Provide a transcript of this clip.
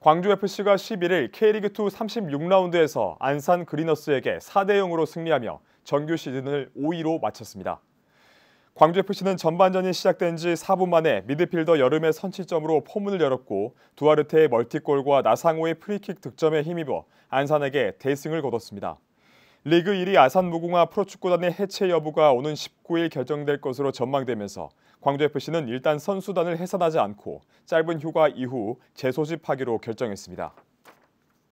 광주FC가 11일 K리그2 36라운드에서 안산 그리너스에게 4대0으로 승리하며 정규 시즌을 5위로 마쳤습니다. 광주FC는 전반전이 시작된 지 4분 만에 미드필더 여름의 선취점으로 포문을 열었고 두아르테의 멀티골과 나상호의 프리킥 득점에 힘입어 안산에게 대승을 거뒀습니다. 리그 1위 아산무궁화 프로축구단의 해체 여부가 오는 19일 결정될 것으로 전망되면서 광주FC는 일단 선수단을 해산하지 않고 짧은 휴가 이후 재소집하기로 결정했습니다.